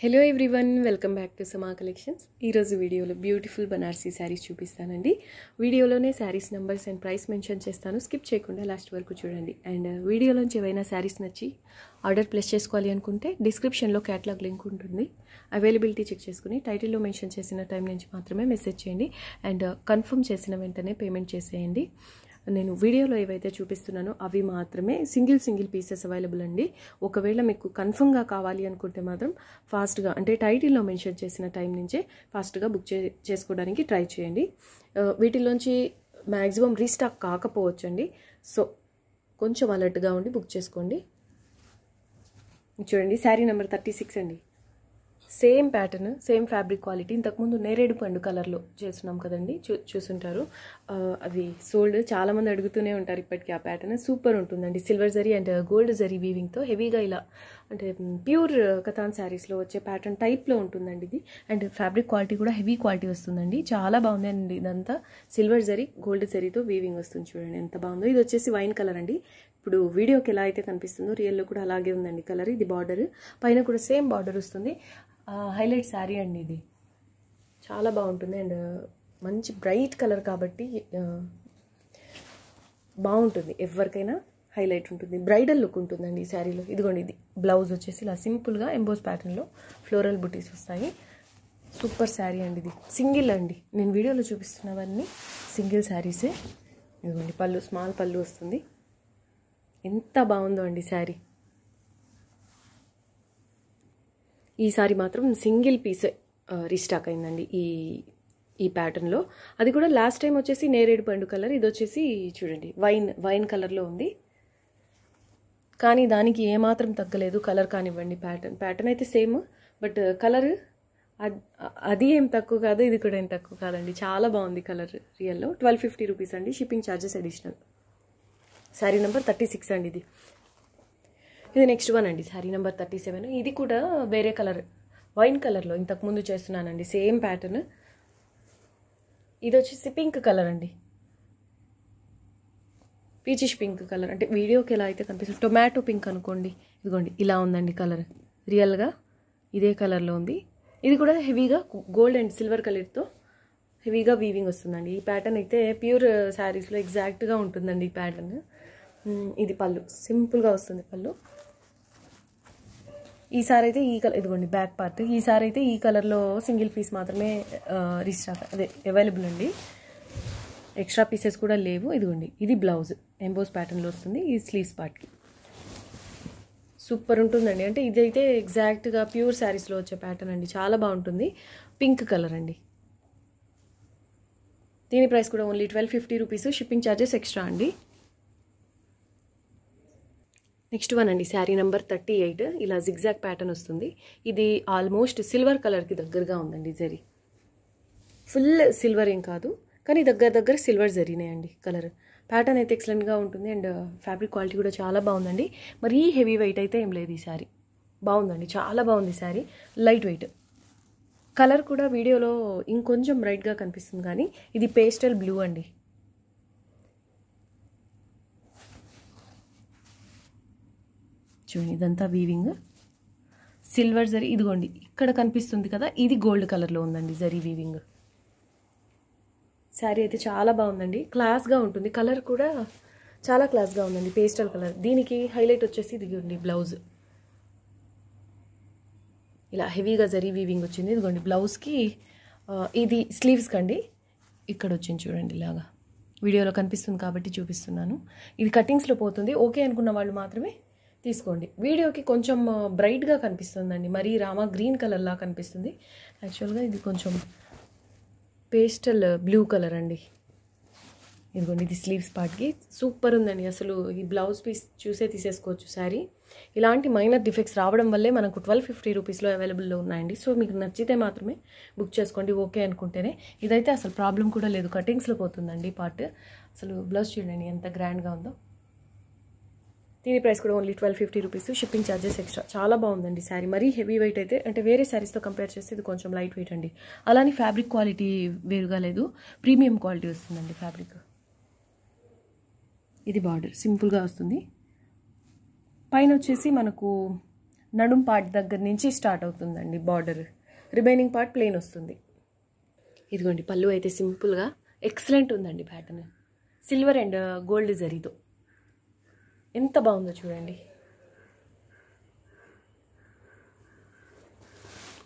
hello everyone welcome back to Sama collections ఈరోజు వీడియోలో beautiful Banarasi sarees చూపిస్తానండి వీడియోలోనే sarees numbers and price mention చేస్తాను స్కిప్ చేయకుండా లాస్ట్ వరకు చూడండి అండ్ uh, వీడియోలోంచి ఏవైనా శారీస్ నచ్చి ఆర్డర్ ప్లేస్ చేసుకోవాలి అనుకుంటే డిస్క్రిప్షన్లో క్యాటలాగ్ లింక్ ఉంటుంది అవైలబిలిటీ చెక్ చేసుకుని టైటిల్లో మెన్షన్ చేసిన టైం నుంచి మాత్రమే మెసేజ్ చేయండి అండ్ కన్ఫర్మ్ uh, చేసిన వెంటనే పేమెంట్ చేసేయండి నేను వీడియోలో ఏవైతే చూపిస్తున్నానో అవి మాత్రమే సింగిల్ సింగిల్ పీసెస్ అవైలబుల్ అండి ఒకవేళ మీకు కన్ఫర్మ్గా కావాలి అనుకుంటే మాత్రం ఫాస్ట్గా అంటే టైటిల్లో మెన్షన్ చేసిన టైం నుంచే ఫాస్ట్గా బుక్ చేసుకోవడానికి ట్రై చేయండి వీటిలోంచి మ్యాక్సిమం రీస్టాక్ కాకపోవచ్చు అండి సో కొంచెం అలర్ట్గా ఉండి బుక్ చేసుకోండి చూడండి శారీ నెంబర్ థర్టీ సిక్స్ అండి same pattern same fabric quality ఇంతకుముందు నేరేడు పండు కలర్లో చేస్తున్నాం కదండి చూ చూసుంటారు అది సోల్డ్ చాలామంది అడుగుతూనే ఉంటారు ఇప్పటికీ ఆ ప్యాటర్న్ సూపర్ ఉంటుందండి silver zari and gold zari వీవింగ్తో హెవీగా ఇలా అంటే ప్యూర్ కథాన్ శారీస్లో వచ్చే ప్యాటర్న్ టైప్లో ఉంటుందండి ఇది అండ్ ఫ్యాబ్రిక్ క్వాలిటీ కూడా హెవీ క్వాలిటీ వస్తుందండి చాలా బాగుందండి ఇదంతా సిల్వర్ జరీ గోల్డ్ జరీతో వీవింగ్ వస్తుంది చూడండి ఎంత బాగుందో ఇది వచ్చేసి వైన్ కలర్ అండి ఇప్పుడు వీడియోకి ఎలా అయితే కనిపిస్తుందో రియల్లో కూడా అలాగే ఉందండి కలర్ ఇది బార్డర్ పైన కూడా సేమ్ బార్డర్ వస్తుంది హైలైట్ శారీ అండి ఇది చాలా బాగుంటుంది అండ్ మంచి బ్రైట్ కలర్ కాబట్టి బాగుంటుంది ఎవరికైనా హైలైట్ ఉంటుంది బ్రైడల్ లుక్ ఉంటుందండి ఈ శారీలో ఇదిగోండి ఇది బ్లౌజ్ వచ్చేసి ఇలా సింపుల్గా ఎంబోస్ ప్యాటర్న్లో ఫ్లోరల్ బుటీస్ వస్తాయి సూపర్ శారీ అండి ఇది సింగిల్ అండి నేను వీడియోలో చూపిస్తున్నవన్నీ సింగిల్ శారీసే ఇదిగోండి పళ్ళు స్మాల్ పళ్ళు వస్తుంది ఎంత బాగుందో అండి శారీ ఈసారి మాత్రం సింగిల్ పీస్ రీస్టాక్ అయిందండి ఈ ఈ ప్యాటర్న్లో అది కూడా లాస్ట్ టైం వచ్చేసి నేరేడు పండు కలర్ ఇది వచ్చేసి చూడండి వైన్ వైన్ కలర్లో ఉంది కానీ దానికి ఏమాత్రం తగ్గలేదు కలర్ కానివ్వండి ప్యాటర్న్ ప్యాటర్న్ అయితే సేమ్ బట్ కలర్ అది ఏం తక్కువ కాదు ఇది కూడా ఏం తక్కువ కాదండి చాలా బాగుంది కలర్ రియల్లో ట్వెల్వ్ ఫిఫ్టీ రూపీస్ అండి shipping charges additional sari number thirty six అండి ఇది ఇది నెక్స్ట్ వన్ అండి శారీ నెంబర్ థర్టీ సెవెన్ ఇది కూడా వేరే కలర్ వైన్ కలర్లో ఇంతకుముందు చేస్తున్నానండి సేమ్ ప్యాటర్న్ ఇది వచ్చేసి పింక్ కలర్ అండి పీచిష్ పింక్ కలర్ అంటే వీడియోకి ఎలా అయితే కనిపిస్తుంది టొమాటో పింక్ అనుకోండి ఇదిగోండి ఇలా ఉందండి కలర్ రియల్గా ఇదే కలర్లో ఉంది ఇది కూడా హెవీగా గోల్డ్ అండ్ సిల్వర్ కలర్తో హెవీగా వీవింగ్ వస్తుందండి ఈ ప్యాటర్న్ అయితే ప్యూర్ శారీస్లో ఎగ్జాక్ట్గా ఉంటుందండి ఈ ప్యాటర్న్ ఇది పళ్ళు సింపుల్గా వస్తుంది పళ్ళు ఈసారి అయితే ఈ కలర్ ఇదిగోండి బ్యాక్ పార్ట్ ఈసారి అయితే ఈ కలర్లో సింగిల్ పీస్ మాత్రమే రిజిస్టర్ అదే అవైలబుల్ అండి ఎక్స్ట్రా పీసెస్ కూడా లేవు ఇదిగోండి ఇది బ్లౌజ్ ఎంబోస్ ప్యాటర్న్లో వస్తుంది ఈ స్లీవ్స్ పార్ట్కి సూపర్ ఉంటుందండి అంటే ఇదైతే ఎగ్జాక్ట్గా ప్యూర్ శారీస్లో వచ్చే ప్యాటర్న్ అండి చాలా బాగుంటుంది పింక్ కలర్ అండి దీని ప్రైస్ కూడా only twelve fifty rupees shipping charges extra అండి నెక్స్ట్ వన్ అండి శారీ నెంబర్ థర్టీ ఎయిట్ ఇలా జిగ్జాగ్ ప్యాటర్న్ వస్తుంది ఇది ఆల్మోస్ట్ సిల్వర్ కలర్కి దగ్గరగా ఉందండి జరీ ఫుల్ సిల్వర్ ఏం కాదు కానీ దగ్గర దగ్గర సిల్వర్ జరీనే అండి కలర్ ప్యాటర్న్ అయితే ఎక్సలెంట్గా ఉంటుంది అండ్ ఫ్యాబ్రిక్ క్వాలిటీ కూడా చాలా బాగుందండి మరీ హెవీ వెయిట్ అయితే ఏం లేదు ఈ శారీ బాగుందండి చాలా బాగుంది శారీ లైట్ వెయిట్ కలర్ కూడా వీడియోలో ఇంకొంచెం బ్రైట్గా కనిపిస్తుంది కానీ ఇది పేస్టల్ బ్లూ అండి చూడండి ఇదంతా వీవింగ్ సిల్వర్ జరీ ఇదిగోండి ఇక్కడ కనిపిస్తుంది కదా ఇది గోల్డ్ కలర్లో ఉందండి జరీ వీవింగ్ శారీ అయితే చాలా బాగుందండి క్లాస్గా ఉంటుంది కలర్ కూడా చాలా క్లాస్గా ఉందండి పేస్టల్ కలర్ దీనికి హైలైట్ వచ్చేసి ఇదిగోండి బ్లౌజ్ ఇలా హెవీగా జరీ వీవింగ్ వచ్చింది ఇదిగోండి బ్లౌజ్కి ఇది స్లీవ్స్కి అండి ఇక్కడ వచ్చింది చూడండి ఇలాగా వీడియోలో కనిపిస్తుంది కాబట్టి చూపిస్తున్నాను ఇది కటింగ్స్లో పోతుంది ఓకే అనుకున్న వాళ్ళు మాత్రమే తీసుకోండి వీడియోకి కొంచెం బ్రైట్గా కనిపిస్తుందండి మరీ రామా గ్రీన్ కలర్లా కనిపిస్తుంది యాక్చువల్గా ఇది కొంచెం పేస్టల్ బ్లూ కలర్ అండి ఇదిగోండి ఇది స్లీవ్స్ పార్ట్కి సూపర్ ఉందండి అసలు ఈ బ్లౌజ్ పీస్ చూసే తీసేసుకోవచ్చు శారీ ఇలాంటి మైనర్ డిఫెక్ట్స్ రావడం వల్లే మనకు ట్వెల్వ్ ఫిఫ్టీ రూపీస్లో అవైలబుల్లో ఉన్నాయండి సో మీకు నచ్చితే మాత్రమే బుక్ చేసుకోండి ఓకే అనుకుంటేనే ఇదైతే అసలు ప్రాబ్లం కూడా లేదు కటింగ్స్లో పోతుందండి పార్ట్ అసలు బ్లౌజ్ చూడండి ఎంత గ్రాండ్గా ఉందో దీని ప్రైస్ కూడా only twelve fifty rupees shipping charges extra చాలా బాగుందండి శారీ మరీ హెవీ వెయిట్ అయితే అంటే వేరే శారీస్తో కంపేర్ చేస్తే ఇది కొంచెం లైట్ వెయిట్ అండి అలానే ఫ్యాబ్రిక్ క్వాలిటీ వేరుగా లేదు ప్రీమియం క్వాలిటీ వస్తుందండి ఫ్యాబ్రిక్ ఇది బార్డర్ సింపుల్గా వస్తుంది పైన వచ్చేసి మనకు నడుం పార్ట్ దగ్గర నుంచి స్టార్ట్ అవుతుందండి బార్డర్ రిమైనింగ్ పార్ట్ ప్లెయిన్ వస్తుంది ఇదిగోండి పళ్ళు అయితే సింపుల్గా ఎక్సలెంట్ ఉందండి ప్యాటర్న్ సిల్వర్ అండ్ గోల్డ్ జరీతో ఎంత బాగుందో చూడండి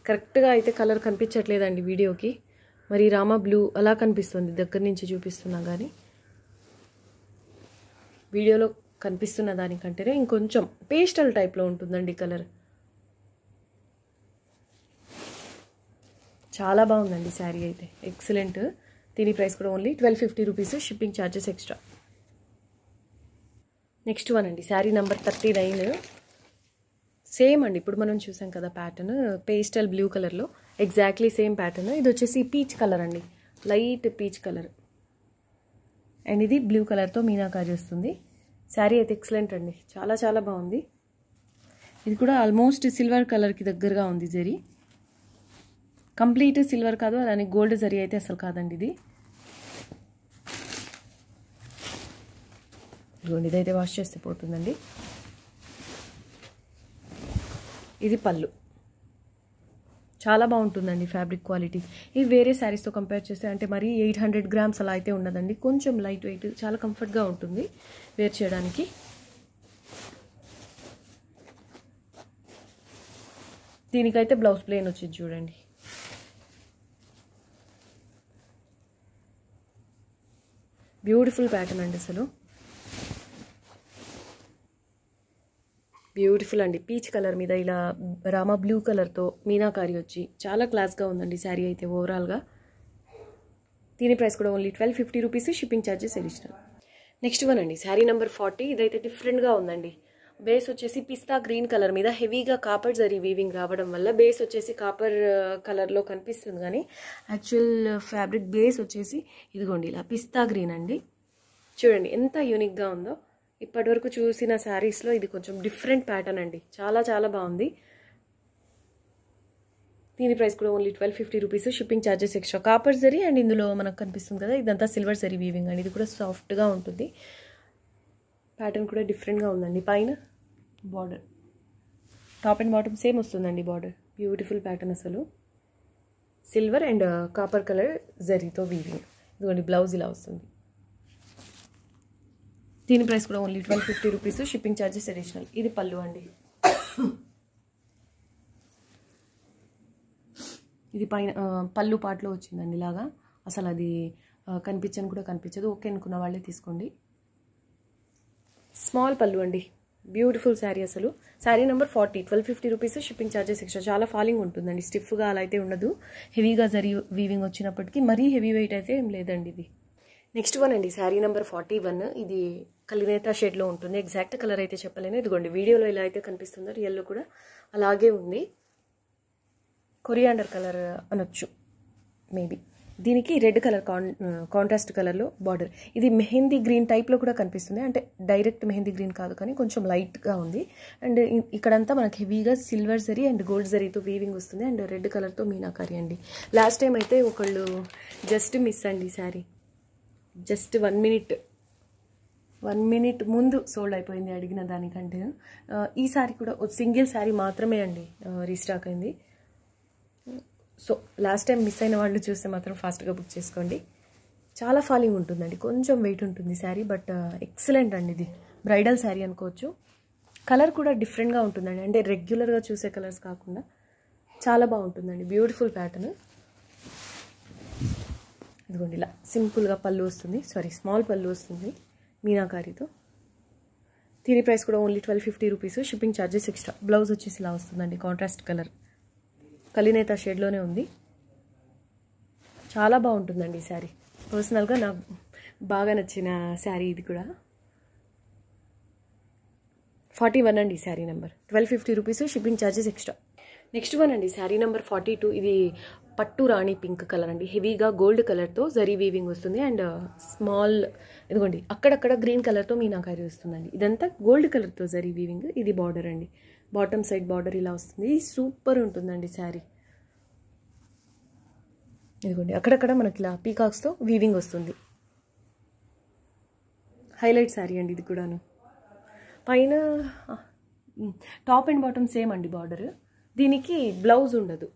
కరెక్ట్గా అయితే కలర్ కనిపించట్లేదండి వీడియోకి మరి రామా బ్లూ అలా కనిపిస్తుంది దగ్గర నుంచి చూపిస్తున్నా కానీ వీడియోలో కనిపిస్తున్న దానికంటేనే ఇంకొంచెం పేస్టల్ టైప్లో ఉంటుందండి కలర్ చాలా బాగుందండి శారీ అయితే ఎక్సలెంట్ దీని ప్రైస్ కూడా only twelve fifty rupees shipping charges extra next one అండి sari number thirty nine same అండి ఇప్పుడు మనం చూసాం కదా ప్యాటర్న్ పేస్టల్ బ్లూ కలర్లో ఎగ్జాక్ట్లీ సేమ్ ప్యాటర్న్ ఇది వచ్చేసి పీచ్ కలర్ అండి లైట్ పీచ్ కలర్ అండ్ ఇది బ్లూ కలర్తో మీనాకారి వస్తుంది శారీ అయితే ఎక్సలెంట్ అండి చాలా చాలా బాగుంది ఇది కూడా ఆల్మోస్ట్ సిల్వర్ కలర్కి దగ్గరగా ఉంది జరీ కంప్లీట్ సిల్వర్ కాదు దానికి గోల్డ్ జరీ అయితే అసలు కాదండి ఇది ఇదిగోండి ఇదైతే వాష్ చేస్తే పోతుందండి ఇది పళ్ళు చాలా బాగుంటుందండి ఫ్యాబ్రిక్ క్వాలిటీ ఇది వేరే శారీస్తో కంపేర్ చేస్తే అంటే మరి ఎయిట్ హండ్రెడ్ గ్రామ్స్ అలా అయితే ఉండదండి కొంచెం లైట్ వెయిట్ చాలా కంఫర్ట్గా ఉంటుంది వేర్ చేయడానికి దీనికైతే బ్లౌజ్ ప్లేన్ వచ్చింది చూడండి బ్యూటిఫుల్ ప్యాటర్న్ అండి అసలు బ్యూటిఫుల్ అండి పీచ్ కలర్ మీద ఇలా రామా బ్లూ కలర్తో మీనాకారి వచ్చి చాలా క్లాస్గా ఉందండి శారీ అయితే ఓవరాల్గా దీని ప్రైస్ కూడా only twelve fifty rupees shipping charges additional next one అండి శారీ నెంబర్ ఫార్టీ ఇదైతే డిఫరెంట్గా ఉందండి బేస్ వచ్చేసి పిస్తా గ్రీన్ కలర్ మీద హెవీగా కాపర్ జరీ వీవింగ్ రావడం వల్ల బేస్ వచ్చేసి కాపర్ కలర్లో uh, కనిపిస్తుంది కానీ యాక్చువల్ ఫ్యాబ్రిక్ బేస్ వచ్చేసి ఇదిగోండి ఇలా పిస్తా గ్రీన్ అండి చూడండి ఎంత యూనిక్గా ఉందో ఇప్పటివరకు చూసిన శారీస్లో ఇది కొంచెం డిఫరెంట్ ప్యాటర్న్ అండి చాలా చాలా బాగుంది దీని ప్రైస్ కూడా only twelve fifty rupees shipping charges extra copper zari and ఇందులో మనకు కనిపిస్తుంది కదా ఇదంతా సిల్వర్ జరీ వీవింగ్ అండి ఇది కూడా సాఫ్ట్గా ఉంటుంది ప్యాటర్న్ కూడా డిఫరెంట్గా ఉందండి పైన border top and bottom same వస్తుందండి బార్డర్ బ్యూటిఫుల్ ప్యాటర్న్ అసలు silver and uh, copper colour జరీతో వీవింగ్ ఇదిగోండి బ్లౌజ్ ఇలా వస్తుంది దీని ప్రైస్ కూడా only twelve fifty rupees shipping charges additional ఇది పళ్ళు అండి ఇది పైన పళ్ళు పాటలో వచ్చిందండి ఇలాగా అసలు అది కనిపించని కూడా కనిపించదు ఓకే అనుకున్న వాళ్ళే తీసుకోండి స్మాల్ పళ్ళు అండి బ్యూటిఫుల్ శారీ అసలు sari number forty twelve fifty rupees shipping charges extra చాలా ఫాలింగ్ ఉంటుందండి స్టిఫ్గా అలా అయితే ఉండదు హెవీగా జరి వీవింగ్ వచ్చినప్పటికీ మరీ హెవీ వెయిట్ అయితే ఏం లేదండి ఇది నెక్స్ట్ వన్ అండి శారీ నెంబర్ ఫార్టీ వన్ ఇది కలినేత షేడ్లో ఉంటుంది ఎగ్జాక్ట్ కలర్ అయితే చెప్పలేను ఇదిగోండి వీడియోలో ఇలా అయితే కనిపిస్తుందో రియల్లో కూడా అలాగే ఉంది కొరియాండర్ కలర్ అనొచ్చు మేబీ దీనికి రెడ్ కలర్ కాన్ కాంట్రాస్ట్ కలర్లో బార్డర్ ఇది మెహందీ గ్రీన్ టైప్లో కూడా కనిపిస్తుంది అంటే డైరెక్ట్ మెహందీ గ్రీన్ కాదు కానీ కొంచెం లైట్గా ఉంది అండ్ ఇక్కడంతా మనకి హెవీగా సిల్వర్ జరీ అండ్ గోల్డ్ జరీతో వీవింగ్ వస్తుంది అండ్ రెడ్ కలర్తో మీనాకారి అండి లాస్ట్ టైం అయితే ఒకళ్ళు జస్ట్ మిస్ అండి sari just one minute one minute ముందు సోల్డ్ అయిపోయింది అడిగిన దానికంటే ఈ సారీ కూడా సింగిల్ శారీ మాత్రమే అండి రీస్టాక్ అయింది సో లాస్ట్ టైం మిస్ అయిన వాళ్ళు చూస్తే మాత్రం ఫాస్ట్గా బుక్ చేసుకోండి చాలా ఫాలింగ్ ఉంటుందండి కొంచెం వెయిట్ ఉంటుంది శారీ బట్ ఎక్సలెంట్ అండి ఇది బ్రైడల్ శారీ అనుకోవచ్చు కలర్ కూడా డిఫరెంట్గా ఉంటుందండి అంటే రెగ్యులర్గా చూసే కలర్స్ కాకుండా చాలా బాగుంటుందండి బ్యూటిఫుల్ ప్యాటర్న్ ఇదిగోండి ఇలా సింపుల్గా పళ్ళు వస్తుంది సారీ స్మాల్ పళ్ళు వస్తుంది మీనాకారితో తీరీ ప్రైస్ కూడా only twelve fifty rupees shipping charges extra blouse వచ్చేసి ఇలా వస్తుందండి కాంట్రాస్ట్ కలర్ కలినేత షేడ్లోనే ఉంది చాలా బాగుంటుందండి ఈ శారీ పర్సనల్గా నాకు బాగా నచ్చిన శారీ ఇది కూడా ఫార్టీ వన్ అండి sari number twelve fifty rupees shipping charges extra next one అండి శారీ నెంబర్ ఫార్టీ టూ ఇది పట్టు రాణి పింక్ కలర్ అండి హెవీగా గోల్డ్ కలర్తో జరీ వీవింగ్ వస్తుంది అండ్ స్మాల్ uh, ఇదిగోండి అక్కడక్కడ గ్రీన్ కలర్తో మీనాకారి వస్తుందండి ఇదంతా గోల్డ్ కలర్తో జరీ వీవింగ్ ఇది బార్డర్ అండి బాటమ్ సైడ్ బార్డర్ ఇలా వస్తుంది సూపర్ ఉంటుందండి శారీ ఇదిగోండి అక్కడక్కడ మనకి ఇలా పీకాక్స్తో వీవింగ్ వస్తుంది హైలైట్ శారీ అండి ఇది కూడాను పైన టాప్ అండ్ బాటమ్ సేమ్ అండి బార్డర్ దీనికి బ్లౌజ్ ఉండదు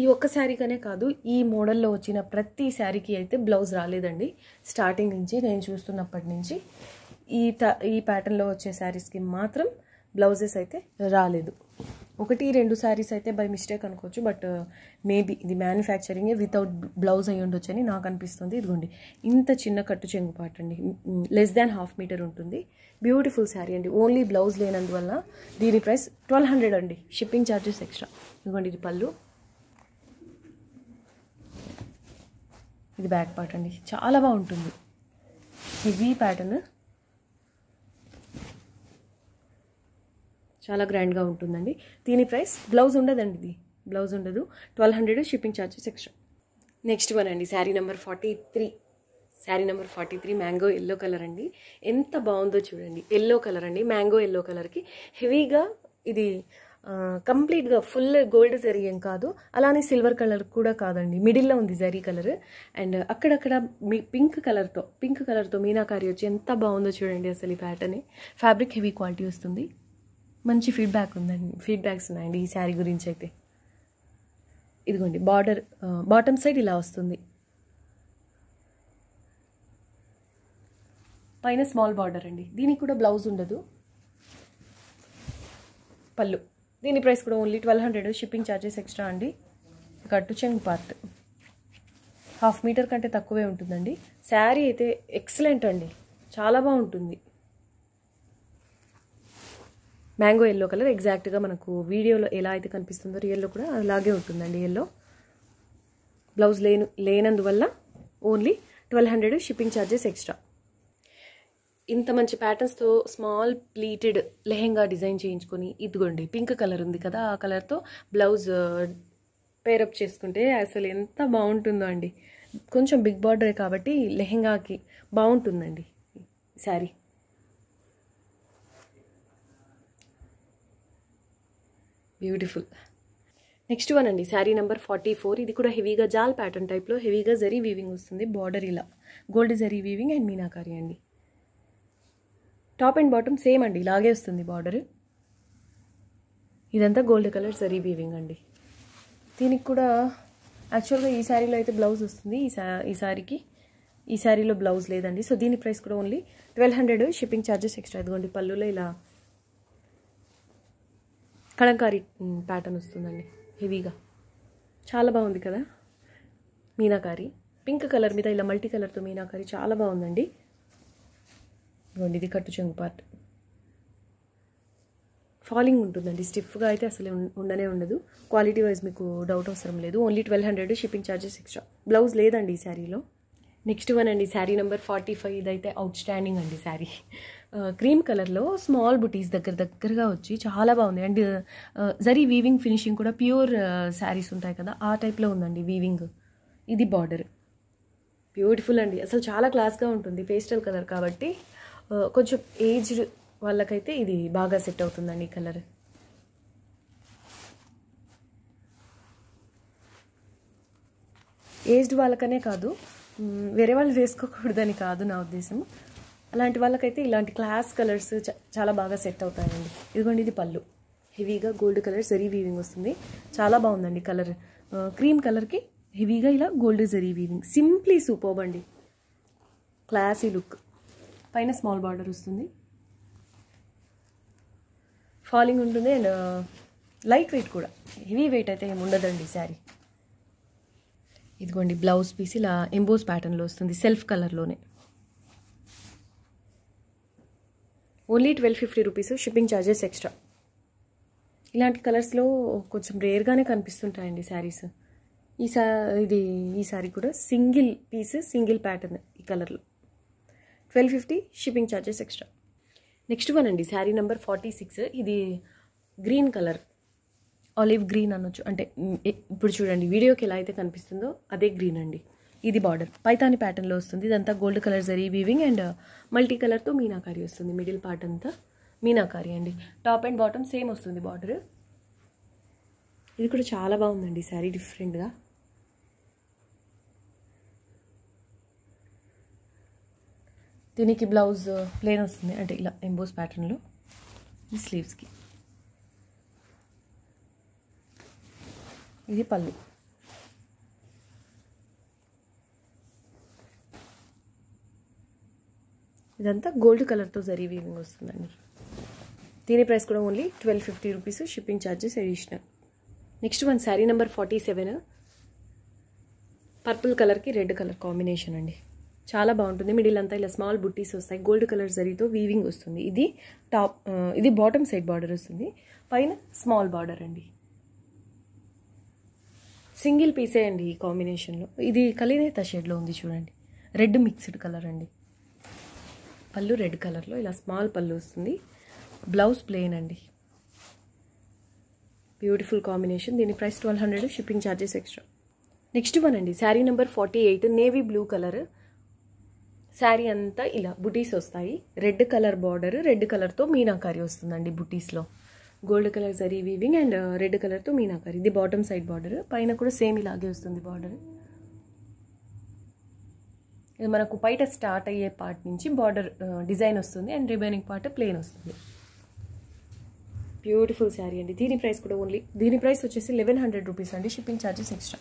ఈ ఒక్క శారీకనే కాదు ఈ మోడల్లో వచ్చిన ప్రతి శారీకి అయితే బ్లౌజ్ రాలేదండి స్టార్టింగ్ నుంచి నేను చూస్తున్నప్పటి నుంచి ఈ ఈ ప్యాటర్న్లో వచ్చే శారీస్కి మాత్రం బ్లౌజెస్ అయితే రాలేదు ఒకటి రెండు శారీస్ అయితే బై మిస్టేక్ అనుకోవచ్చు బట్ uh, మేబీ ఇది మ్యానుఫ్యాక్చరింగే వితౌట్ బ్లౌజ్ అయ్యి ఉండొచ్చు అని నాకు అనిపిస్తుంది ఇదిగోండి ఇంత చిన్న కట్టు చెంగుపాటు అండి లెస్ దాన్ హాఫ్ మీటర్ ఉంటుంది బ్యూటిఫుల్ శారీ అండి ఓన్లీ బ్లౌజ్ లేనందువల్ల దీని ప్రైస్ ట్వెల్వ్ హండ్రెడ్ అండి షిప్పింగ్ ఛార్జెస్ ఎక్స్ట్రా ఇదిగోండి ఇది పళ్ళు ఇది బ్యాక్ పార్ట్ అండి చాలా బాగుంటుంది హెవీ ప్యాటర్న్ చాలా గ్రాండ్గా ఉంటుందండి దీని ప్రైస్ బ్లౌజ్ ఉండదండి ఇది బ్లౌజ్ ఉండదు twelve hundred shipping charges extra next one అండి sari number forty three sari number forty three mango yellow colour అండి ఎంత బాగుందో చూడండి ఎల్లో కలర్ అండి మ్యాంగో ఎల్లో కలర్కి హెవీగా ఇది కంప్లీట్గా ఫుల్ గోల్డ్ జరీ ఏం కాదు అలానే సిల్వర్ కలర్ కూడా కాదండి మిడిల్లో ఉంది జరీ కలర్ అండ్ అక్కడక్కడ మీ పింక్ కలర్తో పింక్ కలర్తో మీనాకారి వచ్చి ఎంత బాగుందో చూడండి అసలు ఈ ప్యాటర్న్ ఫ్యాబ్రిక్ హెవీ క్వాలిటీ వస్తుంది మంచి ఫీడ్బ్యాక్ ఉందండి ఫీడ్బ్యాక్స్ ఉన్నాయండి ఈ శారీ గురించి అయితే ఇదిగోండి బార్డర్ బాటమ్ సైడ్ ఇలా వస్తుంది పైన స్మాల్ బార్డర్ అండి దీనికి కూడా బ్లౌజ్ ఉండదు పళ్ళు దీని ప్రైస్ కూడా only twelve hundred shipping charges extra అండి కట్టు చెంగ్ పార్ట్ హాఫ్ మీటర్ కంటే తక్కువే ఉంటుందండి శారీ అయితే ఎక్సలెంట్ అండి చాలా బాగుంటుంది మ్యాంగో ఎల్లో కలర్ ఎగ్జాక్ట్గా మనకు వీడియోలో ఎలా అయితే కనిపిస్తుందో రియల్లో కూడా అలాగే ఉంటుందండి ఎల్లో బ్లౌజ్ లేను లేనందువల్ల only twelve hundred shipping charges extra ఇంత మంచి ప్యాటర్న్స్తో స్మాల్ ప్లీటెడ్ లెహెంగా డిజైన్ చేయించుకొని ఇదిగోండి పింక్ కలర్ ఉంది కదా ఆ కలర్తో బ్లౌజ్ పేరప్ చేసుకుంటే అసలు ఎంత బాగుంటుందో అండి కొంచెం బిగ్ బార్డర్ కాబట్టి లెహెంగాకి బాగుంటుందండి శారీ బ్యూటిఫుల్ నెక్స్ట్ వన్ అండి శారీ నెంబర్ ఫార్టీ ఫోర్ ఇది కూడా హెవీగా జాల్ ప్యాటర్న్ టైప్లో హెవీగా జరీ వీవింగ్ వస్తుంది బార్డర్ ఇలా gold zari weaving and meenakari అండి టాప్ అండ్ బాటమ్ సేమ్ అండి ఇలాగే వస్తుంది బార్డర్ ఇదంతా గోల్డ్ కలర్ సరీ వీవింగ్ అండి దీనికి కూడా యాక్చువల్గా ఈ శారీలో అయితే బ్లౌజ్ వస్తుంది ఈ సా ఈ శారీకి ఈ శారీలో బ్లౌజ్ లేదండి సో దీని ప్రైస్ కూడా only twelve hundred shipping charges extra ఇదిగోండి పళ్ళులో ఇలా కళంకారీ ప్యాటర్న్ వస్తుందండి హెవీగా చాలా బాగుంది కదా మీనాకారి పింక్ కలర్ మీద ఇలా మల్టీ కలర్తో మీనాకారి చాలా బాగుందండి ఇదిగోండి ఇది కట్టు చెంగు పార్ట్ ఫాలింగ్ ఉంటుందండి స్టిఫ్గా అయితే అసలు ఉండనే ఉండదు క్వాలిటీ వైజ్ మీకు డౌట్ అవసరం లేదు only twelve hundred shipping charges extra blouse లేదండి ఈ శారీలో నెక్స్ట్ వన్ అండి శారీ నెంబర్ ఫార్టీ ఫైవ్ ఇదైతే అవుట్ స్టాండింగ్ అండి శారీ క్రీమ్ కలర్లో స్మాల్ బుటీస్ దగ్గర దగ్గరగా వచ్చి చాలా బాగుంది అండ్ జరీ వీవింగ్ ఫినిషింగ్ కూడా ప్యూర్ శారీస్ uh, ఉంటాయి కదా ఆ టైప్లో ఉందండి వీవింగ్ ఇది బార్డర్ బ్యూటిఫుల్ అండి అసలు చాలా క్లాస్గా ఉంటుంది పేస్టల్ కలర్ కాబట్టి కొంచెం ఏజ్డ్ వాళ్ళకైతే ఇది బాగా సెట్ అవుతుందండి కలర్ ఏజ్డ్ వాళ్ళకనే కాదు వేరే వాళ్ళు వేసుకోకూడదని కాదు నా ఉద్దేశం అలాంటి వాళ్ళకైతే ఇలాంటి క్లాస్ కలర్స్ చాలా బాగా సెట్ అవుతాయండి ఇదిగోండి ఇది పళ్ళు హెవీగా గోల్డ్ కలర్ జరీ వీవింగ్ వస్తుంది చాలా బాగుందండి కలర్ క్రీమ్ కలర్కి హెవీగా ఇలా gold zari weaving simply super అండి క్లాసీ లుక్ పైన స్మాల్ బార్డర్ వస్తుంది ఫాలింగ్ ఉంటుంది అండ్ లైట్ వెయిట్ కూడా హెవీ వెయిట్ అయితే ఏమి ఉండదండి శారీ ఇదిగోండి బ్లౌజ్ పీస్ ఇలా ఎంబోస్ ప్యాటర్న్లో వస్తుంది సెల్ఫ్ కలర్లోనే only twelve fifty rupees shipping charges extra ఇలాంటి కలర్స్లో కొంచెం రేర్గానే కనిపిస్తుంటాయండి శారీస్ ఈ సా ఇది ఈ సారీ కూడా సింగిల్ పీస్ సింగిల్ ప్యాటర్న్ ఈ కలర్లో twelve fifty shipping charges extra next one అండి శారీ నెంబర్ ఫార్టీ సిక్స్ ఇది గ్రీన్ కలర్ ఆలివ్ గ్రీన్ అనొచ్చు అంటే ఇప్పుడు చూడండి వీడియోకి ఎలా అయితే కనిపిస్తుందో అదే గ్రీన్ అండి ఇది బార్డర్ పైతాని ప్యాటర్న్లో వస్తుంది ఇదంతా gold colour zari weaving and multi కలర్తో మీనాకారి వస్తుంది మిడిల్ పార్ట్ అంతా మీనాకారి అండి టాప్ అండ్ బాటమ్ సేమ్ వస్తుంది బార్డర్ ఇది కూడా చాలా బాగుందండి శారీ డిఫరెంట్గా దీనికి బ్లౌజ్ ప్లేన్ వస్తుంది అంటే ఇలా ఎంబోస్ ప్యాటర్న్లో ఈ స్లీవ్స్కి ఇది పళ్ళు ఇదంతా గోల్డ్ కలర్తో జరిగి వీవింగ్ వస్తుందండి దీని ప్రైస్ కూడా only twelve fifty rupees shipping charges additional next one sari number forty seven purple కలర్కి రెడ్ కలర్ కాంబినేషన్ అండి చాలా బాగుంటుంది మిడిల్ అంతా ఇలా స్మాల్ బుట్టీస్ వస్తాయి గోల్డ్ కలర్ జరీతో వీవింగ్ వస్తుంది ఇది టాప్ ఇది బాటమ్ సైడ్ బార్డర్ వస్తుంది పైన స్మాల్ బార్డర్ అండి సింగిల్ పీసే అండి ఈ కాంబినేషన్లో ఇది కలినేత షేడ్లో ఉంది చూడండి రెడ్ మిక్స్డ్ కలర్ అండి పళ్ళు రెడ్ కలర్లో ఇలా స్మాల్ పళ్ళు వస్తుంది బ్లౌజ్ ప్లెయిన్ అండి బ్యూటిఫుల్ కాంబినేషన్ దీని price twelve hundred shipping charges extra next one అండి sari number forty eight navy blue colour sari అంతా ఇలా బుటీస్ వస్తాయి రెడ్ కలర్ బార్డర్ రెడ్ కలర్తో మీనాకారి వస్తుందండి బుటీస్లో gold colour zari weaving and uh, red కలర్తో మీనాకారి ఇది బాటమ్ సైడ్ బార్డర్ పైన కూడా సేమ్ ఇలాగే వస్తుంది బార్డర్ ఇది మనకు బయట స్టార్ట్ అయ్యే పార్ట్ నుంచి బార్డర్ uh, డిజైన్ వస్తుంది అండ్ రిమైనింగ్ పార్ట్ ప్లెయిన్ వస్తుంది బ్యూటిఫుల్ శారీ అండి దీని ప్రైస్ కూడా ఓన్లీ దీని ప్రైస్ వచ్చేసి లెవెన్ హండ్రెడ్ రూపీస్ అండి షిప్పింగ్ ఛార్జెస్ ఎక్స్ట్రా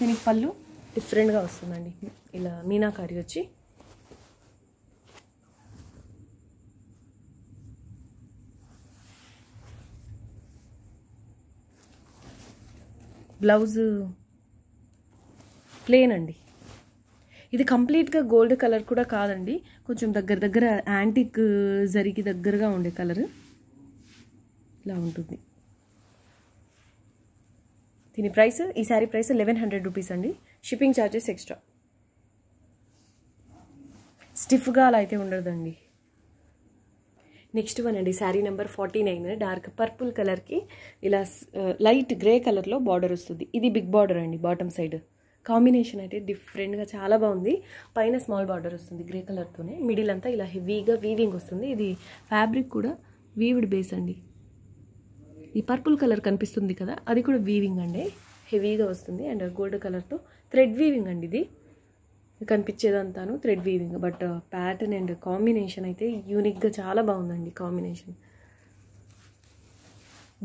దీనికి పళ్ళు డిఫరెంట్గా వస్తుందండి ఇలా మీనాకారి వచ్చి బ్లౌజ్ ప్లేన్ అండి ఇది కంప్లీట్గా గోల్డ్ కలర్ కూడా కాదండి కొంచెం దగ్గర దగ్గర యాంటిక్ జరిగి దగ్గరగా ఉండే కలర్ ఇలా ఉంటుంది దీని ప్రైస్ ఈ sari price eleven hundred rupees అండి షిప్పింగ్ ఛార్జెస్ ఎక్స్ట్రా స్టిఫ్గా అలా అయితే ఉండదండి నెక్స్ట్ వన్ అండి sari number forty nine dark purple కలర్కి ఇలా లైట్ గ్రే కలర్లో బార్డర్ వస్తుంది ఇది బిగ్ బార్డర్ అండి బాటమ్ సైడ్ కాంబినేషన్ అయితే డిఫరెంట్గా చాలా బాగుంది పైన స్మాల్ బార్డర్ వస్తుంది గ్రే కలర్తోనే మిడిల్ అంతా ఇలా హెవీగా వీవింగ్ వస్తుంది ఇది ఫ్యాబ్రిక్ కూడా వీవ్డ్ బేస్ అండి ఈ పర్పుల్ కలర్ కనిపిస్తుంది కదా అది కూడా వీవింగ్ అండి హెవీగా వస్తుంది అండ్ గోల్డ్ కలర్తో థ్రెడ్ వీవింగ్ అండి ఇది కనిపించేదంతాను thread weaving but pattern and combination అయితే యూనిక్గా చాలా బాగుందండి కాంబినేషన్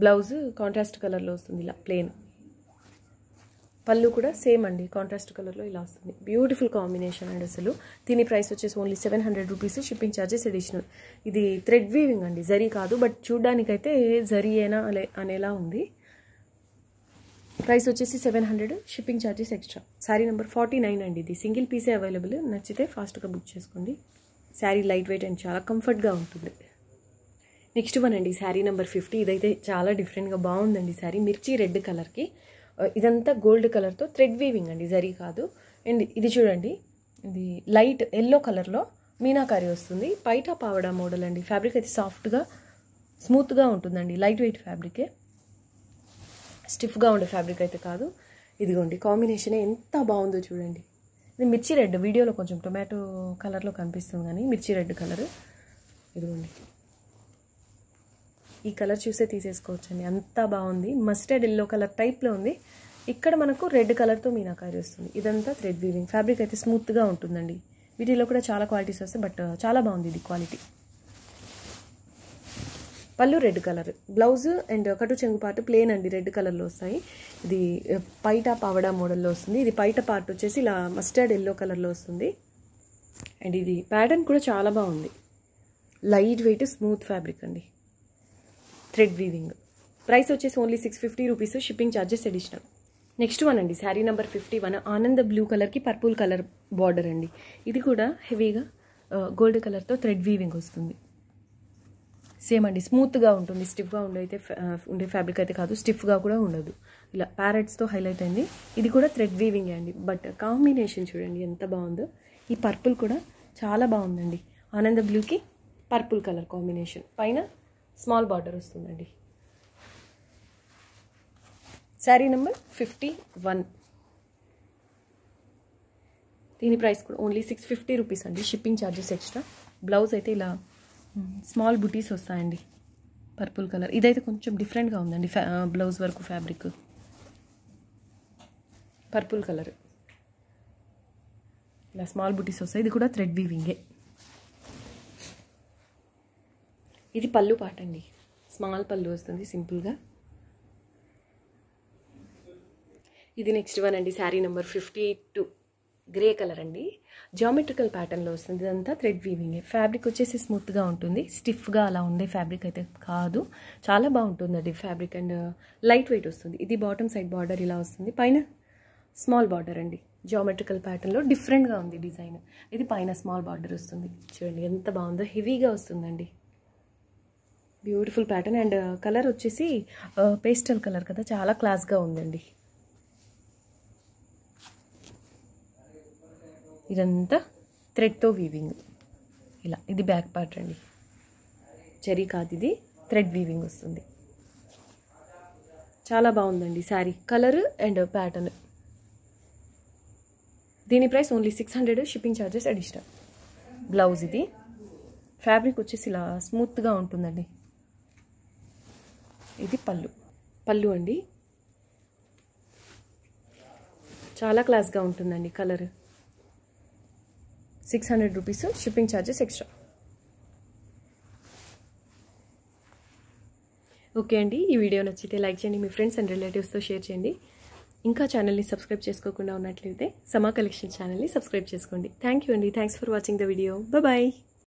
బ్లౌజ్ కాంట్రాస్ట్ కలర్లో వస్తుంది ఇలా ప్లెయిన్ పళ్ళు కూడా సేమ్ అండి కాంట్రాస్ట్ కలర్లో ఇలా వస్తుంది బ్యూటిఫుల్ కాంబినేషన్ అండి అసలు దీని ప్రైస్ వచ్చేసి only seven hundred rupees shipping charges additional ఇది థ్రెడ్ వీవింగ్ అండి జరీ కాదు బట్ చూడ్డానికైతే జరీ అయినా అనేలా ఉంది ప్రైస్ వచ్చేసి seven hundred shipping charges extra sari number forty nine అండి ఇది సింగిల్ పీసే అవైలబుల్ నచ్చితే ఫాస్ట్గా బుక్ చేసుకోండి శారీ లైట్ వెయిట్ అండ్ చాలా కంఫర్ట్గా ఉంటుంది నెక్స్ట్ వన్ అండి శారీ నెంబర్ ఫిఫ్టీ ఇదైతే చాలా డిఫరెంట్గా బాగుందండి శారీ మిర్చి రెడ్ కలర్కి ఇదంతా గోల్డ్ కలర్తో థ్రెడ్ వీవింగ్ అండి జరీ కాదు అండ్ ఇది చూడండి ఇది లైట్ ఎల్లో కలర్లో మీనాకారి వస్తుంది పైట పావడా మోడల్ అండి ఫ్యాబ్రిక్ అయితే సాఫ్ట్గా స్మూత్గా ఉంటుందండి లైట్ వెయిట్ ఫ్యాబ్రికే స్టిఫ్గా ఉండే ఫ్యాబ్రిక్ అయితే కాదు ఇదిగోండి కాంబినేషన్ ఎంత బాగుందో చూడండి ఇది మిర్చి రెడ్ వీడియోలో కొంచెం టొమాటో కలర్లో కనిపిస్తుంది కానీ మిర్చి రెడ్ కలర్ ఇదిగోండి ఈ కలర్ చూసే తీసేసుకోవచ్చండి అంత బాగుంది మస్టర్డ్ ఎల్లో కలర్ టైప్లో ఉంది ఇక్కడ మనకు రెడ్ కలర్తో మీనాకారి వస్తుంది ఇదంతా థ్రెడ్ వీవింగ్ ఫ్యాబ్రిక్ అయితే స్మూత్గా ఉంటుందండి వీటిలో కూడా చాలా క్వాలిటీస్ వస్తాయి బట్ చాలా బాగుంది ఇది quality pallu red colour blouse and కటు చెంగు పార్ట్ ప్లేన్ అండి రెడ్ కలర్లో వస్తాయి ఇది పైట పావడా మోడల్లో వస్తుంది ఇది పైట పార్ట్ వచ్చేసి ఇలా మస్టర్డ్ ఎల్లో కలర్లో వస్తుంది అండ్ ఇది ప్యాటర్న్ కూడా చాలా బాగుంది లైట్ వెయిట్ స్మూత్ ఫ్యాబ్రిక్ అండి థ్రెడ్ వీవింగ్ ప్రైస్ వచ్చేసి only six fifty rupees shipping charges additional next one అండి sari number fifty one Ananda blue కలర్కి పర్పుల్ కలర్ బార్డర్ అండి ఇది కూడా హెవీగా గోల్డ్ కలర్తో థ్రెడ్ వీవింగ్ వస్తుంది సేమ్ అండి స్మూత్గా ఉంటుంది స్టిఫ్గా ఉండైతే ఉండే ఫ్యాబ్రిక్ అయితే కాదు స్టిఫ్గా కూడా ఉండదు ఇలా ప్యారెట్స్తో హైలైట్ అయింది ఇది కూడా థ్రెడ్ వీవింగ్ అండి బట్ కాంబినేషన్ చూడండి ఎంత బాగుందో ఈ పర్పుల్ కూడా చాలా బాగుందండి ఆనంద బ్లూకి పర్పుల్ కలర్ కాంబినేషన్ పైన స్మాల్ బార్డర్ వస్తుందండి శారీ నెంబర్ ఫిఫ్టీ వన్ దీని ప్రైస్ కూడా ఓన్లీ సిక్స్ ఫిఫ్టీ రూపీస్ అండి షిప్పింగ్ ఛార్జెస్ ఎక్స్ట్రా బ్లౌజ్ అయితే ఇలా స్మాల్ బుటీస్ వస్తాయండి పర్పుల్ కలర్ ఇదైతే కొంచెం డిఫరెంట్గా ఉందండి బ్లౌజ్ వరకు ఫ్యాబ్రిక్ పర్పుల్ కలర్ ఇలా స్మాల్ బుటీస్ వస్తాయి ఇది కూడా థ్రెడ్ వీవింగే ఇది పళ్ళు పాట అండి స్మాల్ పళ్ళు వస్తుంది సింపుల్గా ఇది నెక్స్ట్ వన్ అండి sari number fifty two grey colour అండి జామెట్రికల్ ప్యాటర్న్లో వస్తుంది ఇదంతా థ్రెడ్ వీవింగ్ ఫ్యాబ్రిక్ వచ్చేసి స్మూత్గా ఉంటుంది స్టిఫ్గా అలా ఉండే ఫ్యాబ్రిక్ అయితే కాదు చాలా బాగుంటుంది అది fabric and light uh, weight వస్తుంది ఇది బాటమ్ సైడ్ బార్డర్ ఇలా వస్తుంది పైన స్మాల్ బార్డర్ అండి జామెట్రికల్ ప్యాటర్న్లో డిఫరెంట్గా ఉంది డిజైన్ ఇది పైన స్మాల్ బార్డర్ వస్తుంది చూడండి ఎంత బాగుందో హెవీగా వస్తుందండి beautiful pattern and colour uh, వచ్చేసి పేస్టల్ uh, కలర్ కదా చాలా క్లాస్గా ఉందండి ఇదంతా థ్రెడ్తో వీవింగ్ ఇలా ఇది బ్యాక్ పార్ట్ అండి చెరీ కాదు ఇది థ్రెడ్ వీవింగ్ వస్తుంది చాలా బాగుందండి శారీ కలర్ అండ్ ప్యాటర్న్ దీని price only six hundred shipping charges additional blouse ఇది ఫ్యాబ్రిక్ వచ్చేసి ఇలా స్మూత్గా ఉంటుందండి ఇది పళ్ళు పళ్ళు అండి చాలా క్లాస్గా ఉంటుందండి colour six hundred rupees shipping charges extra okay అండి ఈ వీడియో నచ్చితే లైక్ చేయండి మీ ఫ్రెండ్స్ అండ్ రిలేటివ్స్తో షేర్ చేయండి ఇంకా ఛానల్ని సబ్స్క్రైబ్ చేసుకోకుండా ఉన్నట్లయితే సమా కలెక్షన్ ఛానల్ని సబ్స్క్రైబ్ చేసుకోండి థ్యాంక్ యూ అండి thanks for watching the video bye